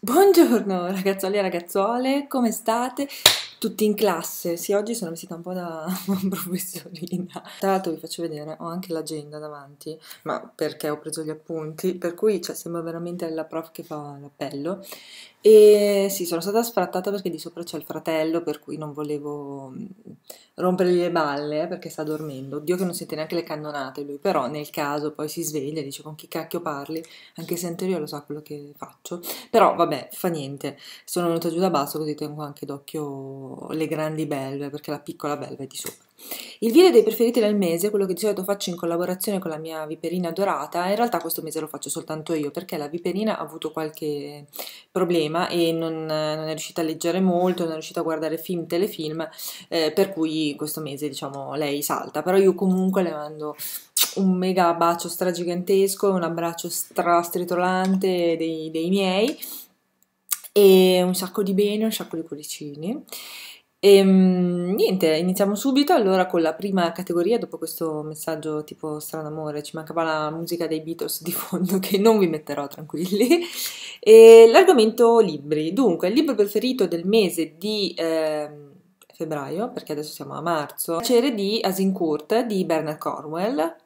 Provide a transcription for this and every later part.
Buongiorno ragazzoli e ragazzuole, come state? Tutti in classe, sì oggi sono vestita un po' da professorina. Tra l'altro vi faccio vedere, ho anche l'agenda davanti, ma perché ho preso gli appunti, per cui cioè, sembra veramente la prof che fa l'appello. E sì, sono stata sfrattata perché di sopra c'è il fratello, per cui non volevo mm, rompergli le balle eh, perché sta dormendo. Dio che non sente neanche le cannonate lui, però nel caso poi si sveglia e dice con chi cacchio parli, anche se in teoria lo so quello che faccio. Però vabbè, fa niente. Sono venuta giù da basso così tengo anche d'occhio le grandi belve perché la piccola belva è di sopra. Il video dei preferiti del mese, quello che di solito faccio in collaborazione con la mia viperina dorata, in realtà questo mese lo faccio soltanto io perché la viperina ha avuto qualche problema e non, non è riuscita a leggere molto, non è riuscita a guardare film, telefilm, eh, per cui questo mese diciamo lei salta, però io comunque le mando un mega bacio stragigantesco, un abbraccio stra dei, dei miei e un sacco di bene, un sacco di cuoricini. E ehm, niente, iniziamo subito allora con la prima categoria dopo questo messaggio tipo strano amore, ci mancava la musica dei Beatles di fondo che non vi metterò tranquilli. E l'argomento libri. Dunque, il libro preferito del mese di eh, febbraio, perché adesso siamo a marzo, Piacere di Asincourt di Bernard Cornwell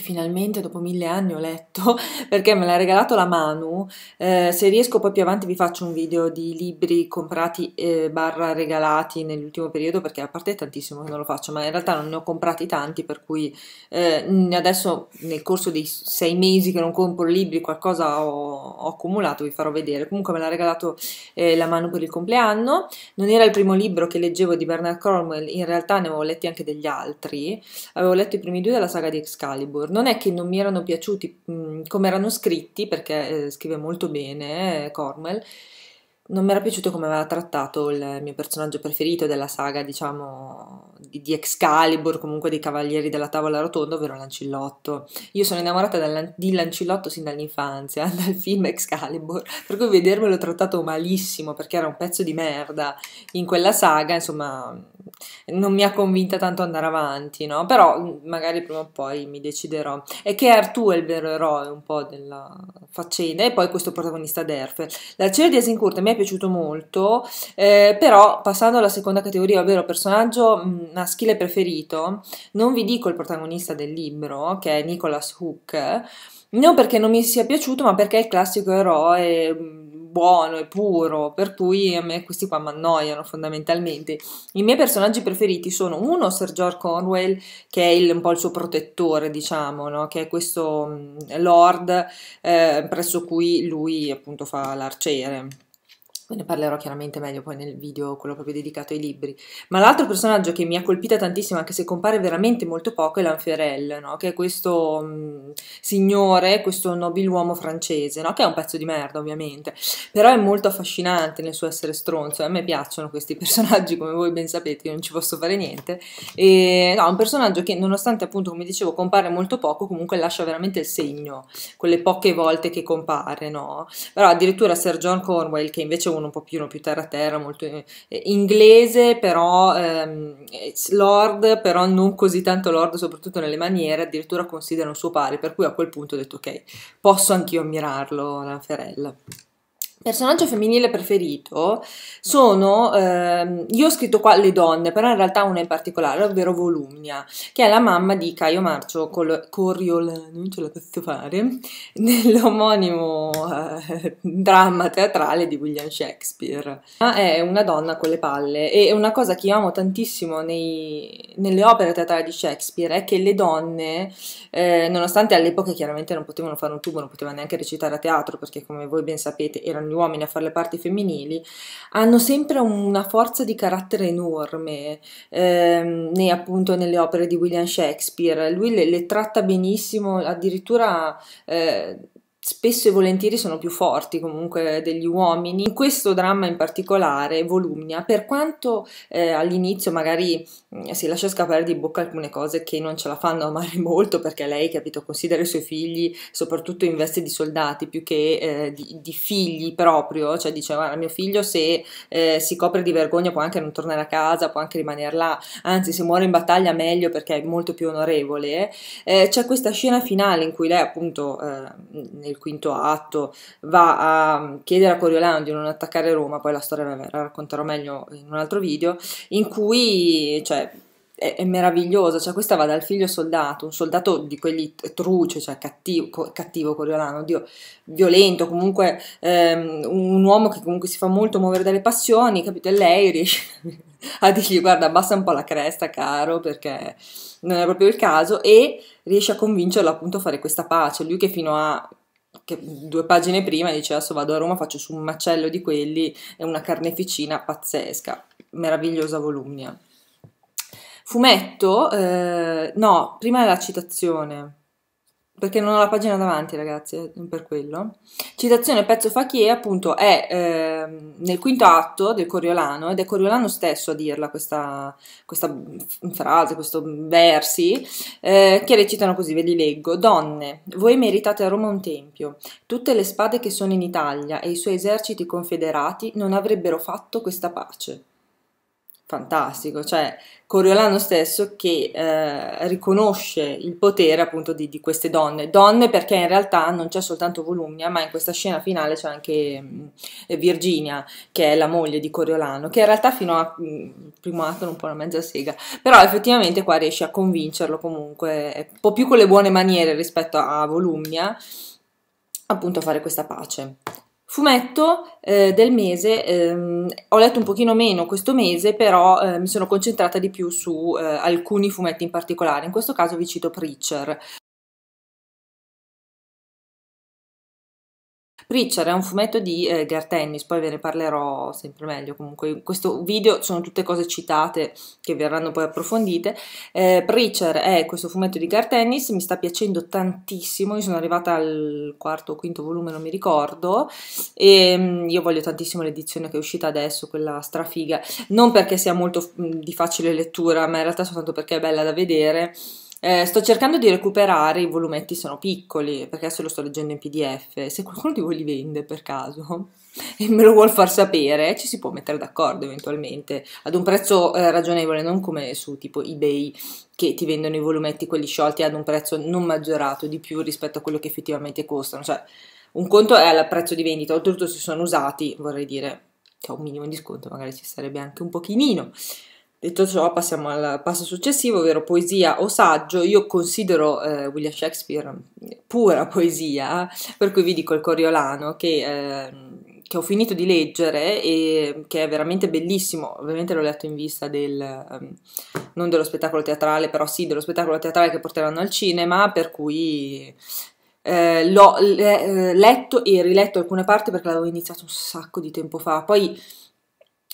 Finalmente dopo mille anni ho letto perché me l'ha regalato la Manu. Eh, se riesco poi più avanti vi faccio un video di libri comprati eh, barra regalati nell'ultimo periodo perché a parte è tantissimo che non lo faccio, ma in realtà non ne ho comprati tanti per cui eh, adesso nel corso dei sei mesi che non compro libri qualcosa ho, ho accumulato, vi farò vedere. Comunque me l'ha regalato eh, la Manu per il compleanno. Non era il primo libro che leggevo di Bernard Cromwell, in realtà ne avevo letti anche degli altri. Avevo letto i primi due della saga di Excalibur non è che non mi erano piaciuti mh, mm, come erano scritti, perché eh, scrive molto bene eh, Cormel, non mi era piaciuto come aveva trattato il mio personaggio preferito della saga, diciamo, di, di Excalibur, comunque dei Cavalieri della Tavola Rotonda, ovvero Lancillotto. Io sono innamorata dal, di Lancillotto sin dall'infanzia, dal film Excalibur, per cui vedermelo trattato malissimo perché era un pezzo di merda in quella saga, insomma, non mi ha convinta tanto andare avanti, no? Però mm, magari prima o poi mi deciderò. E che Artù è il vero eroe un po' della faccenda e poi questo protagonista d'Erfe. L'arciere di Asincourt mi è piaciuto molto, eh, però passando alla seconda categoria, ovvero personaggio mm, maschile preferito, non vi dico il protagonista del libro, che è Nicholas Hook, non perché non mi sia piaciuto, ma perché è il classico eroe mm, buono e puro, per cui a me questi qua mi annoiano fondamentalmente. I miei personaggi preferiti sono uno Sir George Conwell, che è il, un po' il suo protettore, diciamo, no? che è questo mm, lord eh, presso cui lui appunto fa l'arciere. Ve ne parlerò chiaramente meglio poi nel video, quello proprio dedicato ai libri. Ma l'altro personaggio che mi ha colpita tantissimo, anche se compare veramente molto poco, è Lanferel, no? che è questo mh, mm, signore, questo nobiluomo francese, no? che è un pezzo di merda ovviamente, però è molto affascinante nel suo essere stronzo. A me piacciono questi personaggi, come voi ben sapete, io non ci posso fare niente. E, no, un personaggio che, nonostante appunto, come dicevo, compare molto poco, comunque lascia veramente il segno, quelle poche volte che compare. No? Però addirittura Sir John Cornwell, che invece è un sono un po' più, più terra terra, molto eh, inglese, però ehm, lord, però non così tanto lord, soprattutto nelle maniere, addirittura considerano suo pari, per cui a quel punto ho detto ok, posso anch'io ammirarlo, la Ferella. Personaggio femminile preferito sono, ehm, io ho scritto qua le donne, però in realtà una in particolare, ovvero Volumnia, che è la mamma di Caio Marcio Col- Coriolano, non ce la posso fare, nell'omonimo eh, dramma teatrale di William Shakespeare. ma È una donna con le palle e una cosa che io amo tantissimo nei, nelle opere teatrali di Shakespeare è che le donne, eh, nonostante all'epoca chiaramente non potevano fare un tubo, non potevano neanche recitare a teatro, perché come voi ben sapete erano gli uomini a fare le parti femminili, hanno sempre una forza di carattere enorme, ehm, né, appunto nelle opere di William Shakespeare, lui le, le tratta benissimo, addirittura eh, spesso e volentieri sono più forti comunque degli uomini. In questo dramma in particolare, Volumnia, per quanto eh, all'inizio magari mm, si lascia scappare di bocca alcune cose che non ce la fanno amare molto, perché lei, capito, considera i suoi figli soprattutto in veste di soldati più che eh, di, di, figli proprio, cioè dice guarda mio figlio se eh, si copre di vergogna può anche non tornare a casa, può anche rimanere là, anzi se muore in battaglia meglio perché è molto più onorevole. Eh, c'è questa scena finale in cui lei appunto eh, nel quinto atto, va a chiedere a Coriolano di non attaccare Roma, poi la storia la racconterò meglio in un altro video, in cui cioè, è, è meravigliosa, cioè, questa va dal figlio soldato, un soldato di quelli truce, cioè cattivo, cattivo Coriolano, oddio, violento, comunque ehm, un uomo che comunque si fa molto muovere dalle passioni, capito? E lei riesce a dirgli guarda abbassa un po' la cresta caro perché non è proprio il caso e riesce a convincerlo appunto a fare questa pace, lui che fino a che due pagine prima dice adesso vado a Roma, faccio su un macello di quelli è una carneficina pazzesca, meravigliosa Volumnia. Fumetto, eh, no, prima la citazione perché non ho la pagina davanti ragazzi, eh, per quello. Citazione pezzo Fachie appunto è eh, nel quinto atto del Coriolano ed è Coriolano stesso a dirla questa, questa frase, questo versi, eh, che recitano così, ve li leggo. Donne, voi meritate a Roma un tempio, tutte le spade che sono in Italia e i suoi eserciti confederati non avrebbero fatto questa pace fantastico, cioè Coriolano stesso che eh, riconosce il potere appunto di, di, queste donne, donne perché in realtà non c'è soltanto Volumnia, ma in questa scena finale c'è anche mh, mm, Virginia, che è la moglie di Coriolano, che in realtà fino a mh, mm, primo atto era un po' una mezza sega, però effettivamente qua riesce a convincerlo comunque, un po' più con le buone maniere rispetto a Volumnia, appunto a fare questa pace. Fumetto eh, del mese, ehm, ho letto un pochino meno questo mese, però eh, mi sono concentrata di più su eh, alcuni fumetti in particolare, in questo caso vi cito Preacher. Preacher è un fumetto di eh, Gert Ennis, poi ve ne parlerò sempre meglio. Comunque, in questo video sono tutte cose citate che verranno poi approfondite. Eh, Richard è questo fumetto di Gert Ennis, mi sta piacendo tantissimo. Io sono arrivata al quarto o quinto volume, non mi ricordo. E ehm, mh, io voglio tantissimo l'edizione che è uscita adesso, quella strafiga. Non perché sia molto mh, di facile lettura, ma in realtà soltanto perché è bella da vedere. Eh, sto cercando di recuperare, i volumetti sono piccoli, perché adesso lo sto leggendo in pdf. Se qualcuno di voi li vende per caso e me lo vuol far sapere, ci si può mettere d'accordo eventualmente ad un prezzo eh, ragionevole, non come su tipo eBay che ti vendono i volumetti quelli sciolti ad un prezzo non maggiorato di più rispetto a quello che effettivamente costano. Cioè, un conto è al prezzo di vendita, oltretutto se sono usati, vorrei dire, che ho un minimo di sconto, magari ci sarebbe anche un pochino. Detto ciò, passiamo al passo successivo, ovvero poesia o saggio. Io considero eh, William Shakespeare pura poesia, per cui vi dico il Coriolano che, eh, che, ho finito di leggere e che è veramente bellissimo. Ovviamente l'ho letto in vista del, um, non dello spettacolo teatrale, però sì, dello spettacolo teatrale che porteranno al cinema, per cui eh, l'ho eh, letto e riletto alcune parti perché l'avevo iniziato un sacco di tempo fa. Poi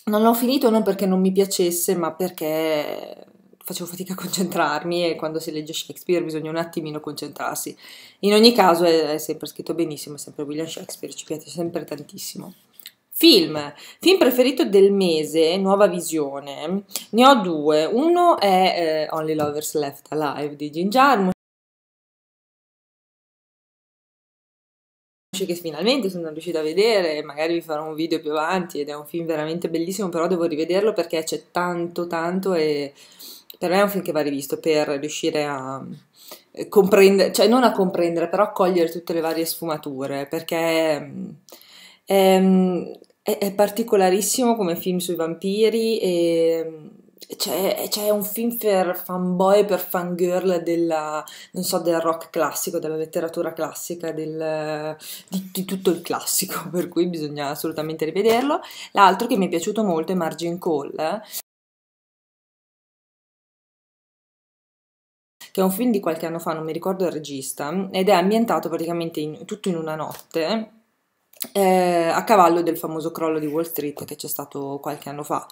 non l'ho finito non perché non mi piacesse, ma perché facevo fatica a concentrarmi e quando si legge Shakespeare bisogna un attimino concentrarsi. In ogni caso è, è sempre scritto benissimo, è sempre William Shakespeare, ci piace sempre tantissimo. Film, film preferito del mese, nuova visione, ne ho due, uno è eh, Only Lovers Left Alive di Gin Jarmusch, che finalmente sono riuscita a vedere, magari vi farò un video più avanti ed è un film veramente bellissimo, però devo rivederlo perché c'è tanto tanto e per me è un film che va rivisto per riuscire a eh, comprendere, cioè non a comprendere, però a cogliere tutte le varie sfumature, perché è, ehm, è, è particolarissimo come film sui vampiri e c'è, c'è, un film per fanboy, per fangirl della, so, del rock classico, della letteratura classica, del, di, di, tutto il classico, per cui bisogna assolutamente rivederlo. L'altro che mi è piaciuto molto è Margin Call, che è un film di qualche anno fa, non mi ricordo il regista, ed è ambientato praticamente in, tutto in una notte, eh, a cavallo del famoso crollo di Wall Street che c'è stato qualche anno fa.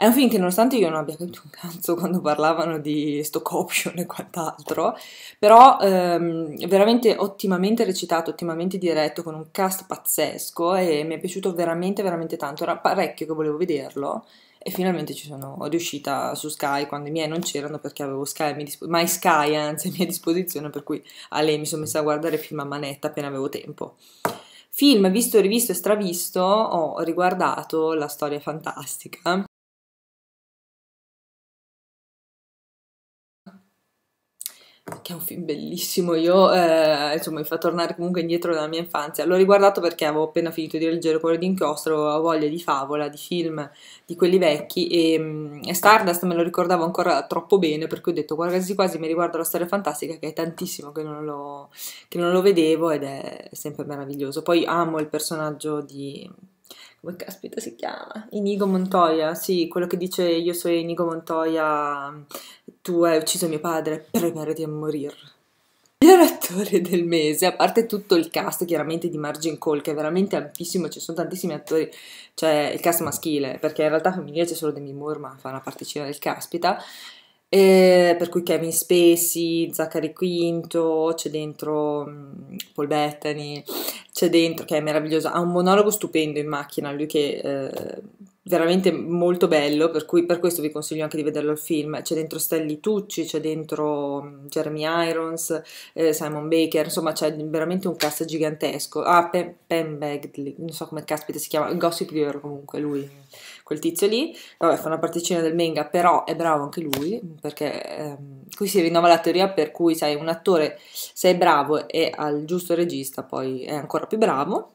È un film che nonostante io non abbia capito un cazzo quando parlavano di stock option e quant'altro, però ehm, veramente ottimamente recitato, ottimamente diretto, con un cast pazzesco e mi è piaciuto veramente veramente tanto, era parecchio che volevo vederlo e finalmente ci sono riuscita su Sky quando i miei non c'erano perché avevo Sky, disp- My Sky anzi a mia disposizione per cui a lei mi sono messa a guardare film a manetta appena avevo tempo film visto, rivisto e stravisto ho riguardato La storia fantastica che è un film bellissimo, io eh, insomma mi fa tornare comunque indietro dalla mia infanzia. L'ho riguardato perché avevo appena finito di leggere Cuore d'inchiostro, avevo voglia di favola, di film, di quelli vecchi e, mm, e, Stardust me lo ricordavo ancora troppo bene perché ho detto quasi quasi mi riguardo la storia fantastica che è tantissimo che non lo, che non lo vedevo ed è sempre meraviglioso. Poi amo il personaggio di come caspita si chiama? Inigo Montoya, sì, quello che dice io sono Inigo Montoya, tu hai ucciso mio padre, preparati a morire. Miglior attore del mese, a parte tutto il cast chiaramente di Margin Call, che è veramente ampissimo, ci sono tantissimi attori, cioè il cast maschile, perché in realtà femminile c'è solo Demi Moore, ma fa una particina del caspita. Eh, per cui Kevin Spacey, Zachary Quinto, c'è dentro mm, Paul Bettany, c'è dentro che è meraviglioso, ha un monologo stupendo in macchina, lui che è eh, veramente molto bello, per cui per questo vi consiglio anche di vederlo il film, c'è dentro Stanley Tucci, c'è dentro mm, Jeremy Irons, eh, Simon Baker, insomma c'è veramente un cast gigantesco, ah Pen, Pen Bagley, non so come caspita si chiama, Gossip Girl comunque lui quel tizio lì, vabbè fa una particina del manga, però è bravo anche lui, perché ehm, qui si rinnova la teoria per cui sai, un attore se è bravo e al giusto regista poi è ancora più bravo,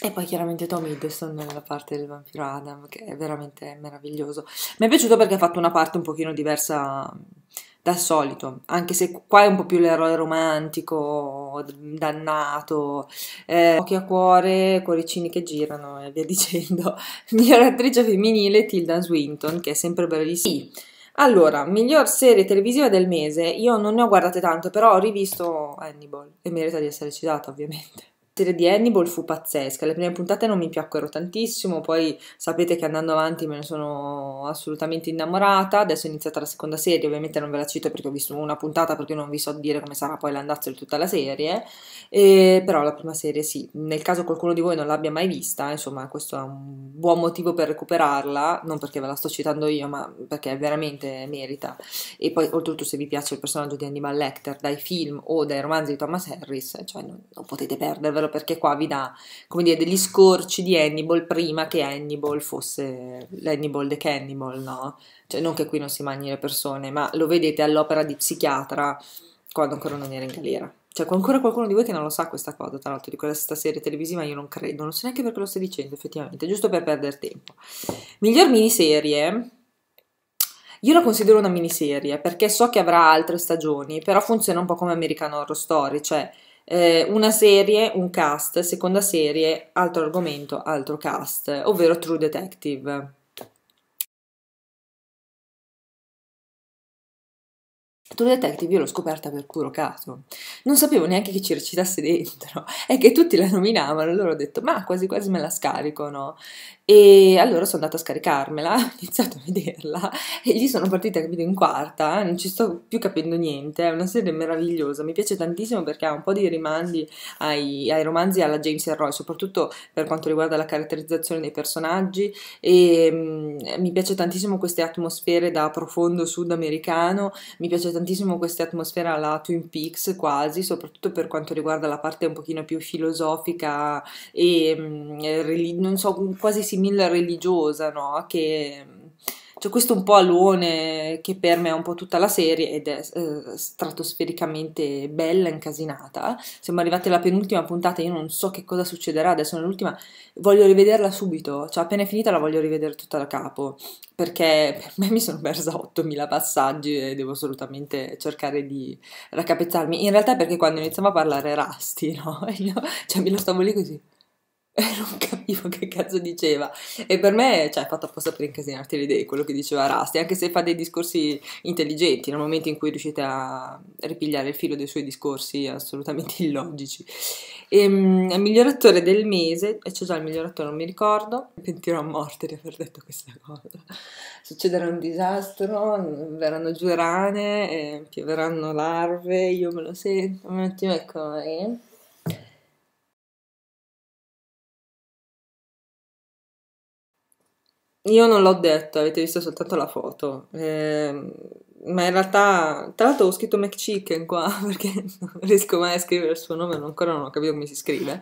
e poi chiaramente Tom Hiddleston nella parte del vampiro Adam, che è veramente meraviglioso. Mi è piaciuto perché ha fatto una parte un pochino diversa dal solito, anche se qua è un po' più l'eroe romantico, dannato, eh, occhi a cuore, cuoricini che girano e via dicendo. Miglior attrice femminile Tilda Swinton, che è sempre bellissima. Sì. Allora, miglior serie televisiva del mese, io non ne ho guardate tante, però ho rivisto Hannibal e merita di essere citata ovviamente serie di Hannibal fu pazzesca. Le prime puntate non mi piacquero tantissimo, poi sapete che andando avanti me ne sono assolutamente innamorata. Adesso è iniziata la seconda serie, ovviamente non ve la cito perché ho visto una puntata perché non vi so dire come sarà poi l'andazzo di tutta la serie. E, però la prima serie sì, nel caso qualcuno di voi non l'abbia mai vista, insomma, questo è un buon motivo per recuperarla, non perché ve la sto citando io, ma perché veramente merita. E poi oltretutto se vi piace il personaggio di Hannibal Lecter dai film o dai romanzi di Thomas Harris, cioè non, non potete perdervelo leggervelo perché qua vi dà come dire, degli scorci di Hannibal prima che Hannibal fosse l'Hannibal the Cannibal, no? Cioè non che qui non si mangi le persone, ma lo vedete all'opera di psichiatra quando ancora non era in galera. Cioè, c'è ancora qualcuno di voi che non lo sa questa cosa, tra l'altro, di questa serie televisiva, io non credo, non so neanche perché lo stai dicendo, effettivamente, giusto per perdere tempo. Miglior miniserie, io la considero una miniserie, perché so che avrà altre stagioni, però funziona un po' come American Horror Story, cioè eh, una serie, un cast, seconda serie, altro argomento, altro cast, ovvero True Detective. True Detective io l'ho scoperta per puro caso, non sapevo neanche chi ci recitasse dentro, è che tutti la nominavano, loro ho detto ma quasi quasi me la scaricano e allora sono andata a scaricarmela, ho iniziato a vederla e lì sono partita, capito, in quarta, eh, non ci sto più capendo niente, è una serie meravigliosa, mi piace tantissimo perché ha un po' di rimandi ai, ai romanzi alla James Roy, soprattutto per quanto riguarda la caratterizzazione dei personaggi e mh, mm, mi piace tantissimo queste atmosfere da profondo sudamericano, mi piace tantissimo questa atmosfera alla Twin Peaks quasi, soprattutto per quanto riguarda la parte un pochino più filosofica e mh, mm, non so, quasi simile simil religiosa, no? Che c'è cioè, questo un po' alone che permea un po' tutta la serie ed è eh, stratosfericamente bella, incasinata. Siamo arrivati alla penultima puntata, io non so che cosa succederà adesso nell'ultima, voglio rivederla subito, cioè appena è finita la voglio rivedere tutta da capo, perché per me mi sono persa 8000 passaggi e devo assolutamente cercare di raccapezzarmi. In realtà perché quando iniziamo a parlare rasti, no? Io, cioè mi lo stavo lì così Eh, non capivo che cazzo diceva. E per me, cioè, è fatto apposta per incasinarti le idee quello che diceva Rasti, anche se fa dei discorsi intelligenti, nel momento in cui riuscite a ripigliare il filo dei suoi discorsi assolutamente illogici. E, ehm, um, miglioratore del mese, e c'è già il miglioratore, non mi ricordo, mi pentirò a morte di aver detto questa cosa. Succederà un disastro, verranno giurane, eh, pioveranno larve, io me lo sento, un attimo, ecco. Eh. Io non l'ho detto, avete visto soltanto la foto. Eh, ma in realtà, tra l'altro ho scritto McChicken qua perché non riesco mai a scrivere il suo nome, ancora non ho capito come si scrive.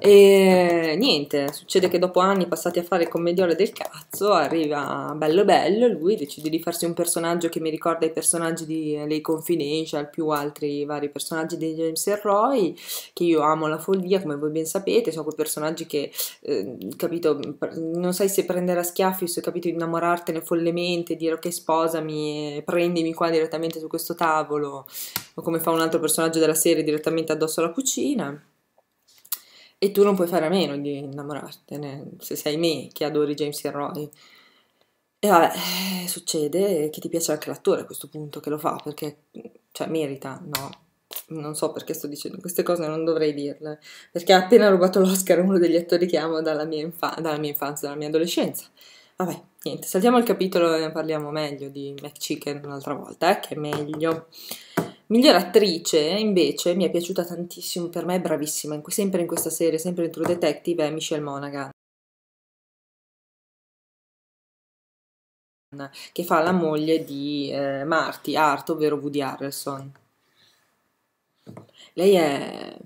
E niente, succede che dopo anni passati a fare il commediolo del cazzo, arriva bello bello, lui decide di farsi un personaggio che mi ricorda i personaggi di Lei Confidential, più altri vari personaggi di James Roy, che io amo la follia, come voi ben sapete, sono quei personaggi che, eh, capito, non sai se prendere a schiaffi, se capito innamorartene follemente, dire ok sposami, e prendimi qua direttamente su questo tavolo, o come fa un altro personaggio della serie direttamente addosso alla cucina e tu non puoi fare a meno di innamorartene se sei me che adori James Roy. E vabbè, eh, succede che ti piace anche l'attore a questo punto che lo fa perché, cioè, merita, no? Non so perché sto dicendo queste cose, non dovrei dirle. Perché ha appena rubato l'Oscar uno degli attori che amo dalla mia, infa- dalla mia infanzia, dalla mia adolescenza. Vabbè, niente, saltiamo il capitolo e ne parliamo meglio di McChicken un'altra volta, eh, che è meglio. Miglior attrice, invece, mi è piaciuta tantissimo, per me è bravissima, in sempre in questa serie, sempre in True Detective, è Michelle Monaghan. che fa la moglie di eh, Marty Art, ovvero Woody Harrelson. Lei è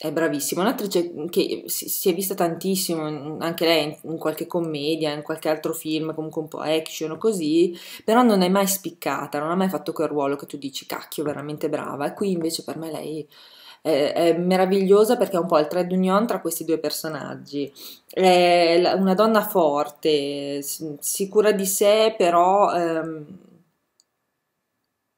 è bravissima, un'attrice che si è vista tantissimo, anche lei in qualche commedia, in qualche altro film, comunque un po' action o così, però non è mai spiccata, non ha mai fatto quel ruolo che tu dici cacchio, veramente brava. E qui invece per me lei è, è meravigliosa perché è un po' il thread union tra questi due personaggi. È una donna forte, sicura di sé, però... Ehm,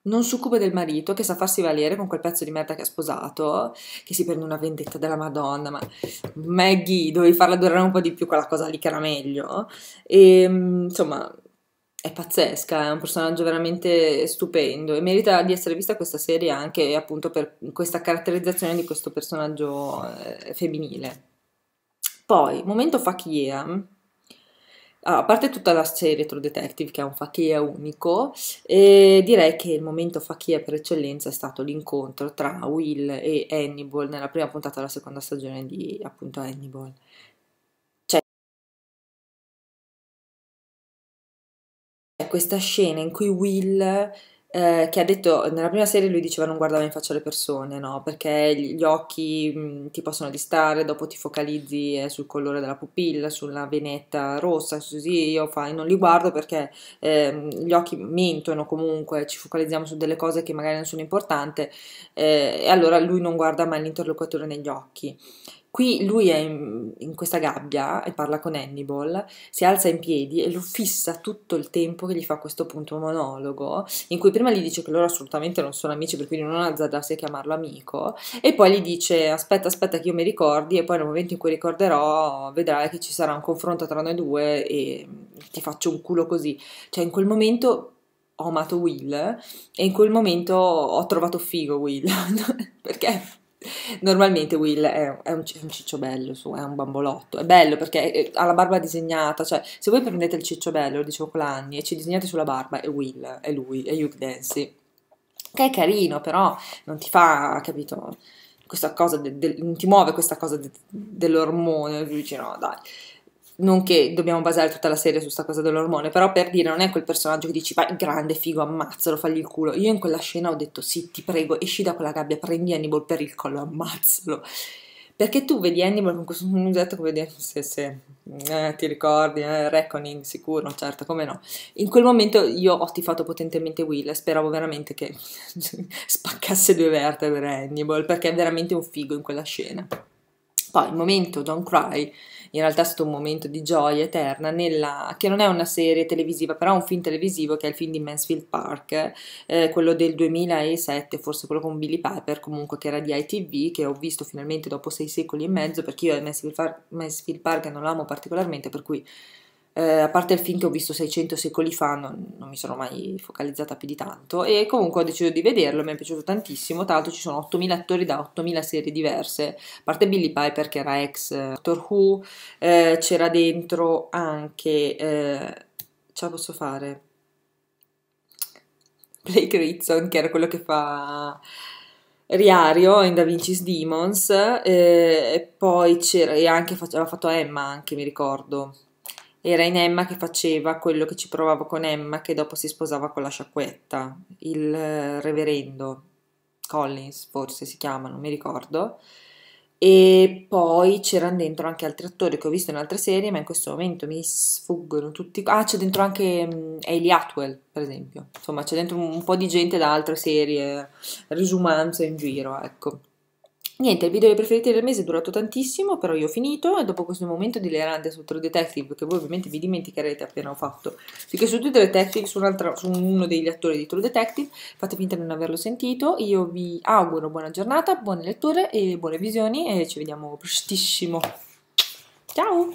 non si succube del marito che sa farsi valere con quel pezzo di merda che ha sposato, che si prende una vendetta della Madonna, ma Maggie dovevi farla durare un po' di più quella cosa lì che era meglio. E ehm, insomma, è pazzesca, è un personaggio veramente stupendo e merita di essere vista questa serie anche appunto per questa caratterizzazione di questo personaggio eh, femminile. Poi, momento Fakia Ah, a parte tutta la serie Retro Detective che è un fakia unico, e eh, direi che il momento fakia per eccellenza è stato l'incontro tra Will e Hannibal nella prima puntata della seconda stagione di appunto Hannibal. Cioè, questa scena in cui Will eh, che ha detto, nella prima serie lui diceva non guardava in faccia le persone, no? Perché gli occhi mh, mm, ti possono distrarre, dopo ti focalizzi eh, sul colore della pupilla, sulla venetta rossa, così io fai, non li guardo perché eh, gli occhi mentono comunque, ci focalizziamo su delle cose che magari non sono importanti eh, e allora lui non guarda mai l'interlocutore negli occhi. Qui lui è in, in, questa gabbia e parla con Hannibal, si alza in piedi e lo fissa tutto il tempo che gli fa questo punto monologo, in cui prima gli dice che loro assolutamente non sono amici, per cui non azzardarsi a chiamarlo amico, e poi gli dice aspetta, aspetta che io mi ricordi e poi nel momento in cui ricorderò vedrai che ci sarà un confronto tra noi due e ti faccio un culo così. Cioè in quel momento ho amato Will e in quel momento ho trovato figo Will, perché Normalmente Will è, è, un, è, un, ciccio bello, su, è un bambolotto. È bello perché eh, ha la barba disegnata. Cioè, se voi prendete il ciccio bello, lo dicevo con l'anni, e ci disegnate sulla barba, è Will, è lui, è Hugh Dancy. Che è carino, però non ti fa, capito, questa cosa, de, de, non ti muove questa cosa de, dell'ormone. Lui dice no, dai non che dobbiamo basare tutta la serie su questa cosa dell'ormone, però per dire non è quel personaggio che dici vai grande figo, ammazzalo, fagli il culo. Io in quella scena ho detto sì, ti prego, esci da quella gabbia, prendi Hannibal per il collo, ammazzalo. Perché tu vedi Hannibal con questo musetto come dire, se, se eh, ti ricordi, eh, Reckoning sicuro, certo, come no. In quel momento io ho tifato potentemente Will e speravo veramente che spaccasse due vertebre Hannibal, perché è veramente un figo in quella scena. Poi il momento Don't Cry, in realtà è stato un momento di gioia eterna, nella, che non è una serie televisiva, però è un film televisivo che è il film di Mansfield Park, eh, quello del 2007, forse quello con Billy Piper, comunque che era di ITV, che ho visto finalmente dopo sei secoli e mezzo, perché io Mansfield, Far- Mansfield Park non lo amo particolarmente, per cui eh, a parte il film che ho visto 600 secoli fa, non, non, mi sono mai focalizzata più di tanto, e comunque ho deciso di vederlo, mi è piaciuto tantissimo, tra l'altro ci sono 8.000 attori da 8.000 serie diverse, a parte Billy Piper che era ex eh, Doctor Who, eh, c'era dentro anche, eh, ce la posso fare, Blake Ritson che era quello che fa... Riario in Da Vinci's Demons, eh, e poi c'era, e anche aveva fatto Emma, anche mi ricordo, era in Emma che faceva quello che ci provavo con Emma, che dopo si sposava con la sciacquetta, il eh, reverendo Collins, forse si chiama, non mi ricordo. E poi c'erano dentro anche altri attori che ho visto in altre serie, ma in questo momento mi sfuggono tutti. Ah, c'è dentro anche mm, Ailey Atwell, per esempio. Insomma, c'è dentro un, po' di gente da altre serie, eh, risumanza in giro, ecco. Niente, il video dei preferiti del mese è durato tantissimo, però io ho finito e dopo questo momento di lerande su True Detective, che voi ovviamente vi dimenticherete appena ho fatto, perché su True Detective, su, su uno degli attori di True Detective, fate finta di non averlo sentito, io vi auguro buona giornata, buone letture e buone visioni e ci vediamo prestissimo. Ciao!